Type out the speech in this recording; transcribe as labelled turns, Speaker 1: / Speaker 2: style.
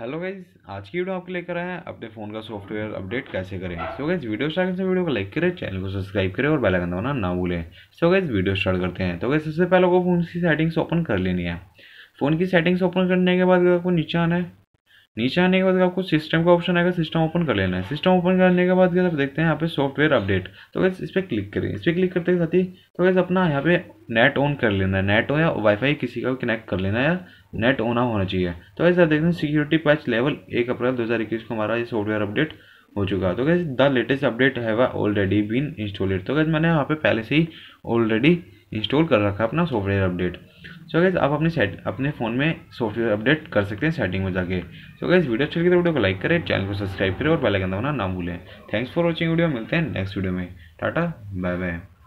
Speaker 1: hello guys आज की video आपके लेकर आए हैं अपने फ़ोन का सॉफ्टवेयर अपडेट कैसे करें सो गाइज वीडियो स्टार्ट से वीडियो को लाइक करें चैनल को सब्सक्राइब करें और बेल आइकन दबाना ना भूलें सो गाइज वीडियो स्टार्ट करते हैं तो गाइज सबसे पहले आपको फ़ोन की सेटिंग्स ओपन कर लेनी है फ़ोन की सेटिंग्स ओपन करने के बाद आपको नीचे आना है नीचे आने के बाद आपको सिस्टम का ऑप्शन आएगा सिस्टम ओपन कर लेना है सिस्टम ओपन करने के बाद आप देखते हैं यहाँ पे सॉफ्टवेयर अपडेट तो वैसे इस पर क्लिक करें इस पर क्लिक करते साथ ही तो वैसे अपना यहाँ पे नेट ऑन कर लेना है नेट हो या वाईफाई किसी का कनेक्ट कर लेना है या नेट ऑन होना चाहिए तो वैसे आप देखते हैं सिक्योरिटी पैच लेवल एक अप्रैल दो को हमारा ये सॉफ्टवेयर अपडेट हो चुका तो कैसे द लेटेस्ट अपडेट है ऑलरेडी बीन इंस्टॉलेड तो कैसे मैंने यहाँ पे पहले से ही ऑलरेडी इंस्टॉल कर रखा है अपना सॉफ्टवेयर अपडेट सो गैस आप अपने सेट अपने फ़ोन में सॉफ्टवेयर अपडेट कर सकते हैं सेटिंग में जाके सो गैस वीडियो अच्छी लगी तो वीडियो को लाइक करें चैनल को सब्सक्राइब करें और बेल आइकन दबाना ना भूलें थैंक्स फॉर वॉचिंग वीडियो मिलते हैं नेक्स्ट वीडियो में टाटा बाय बाय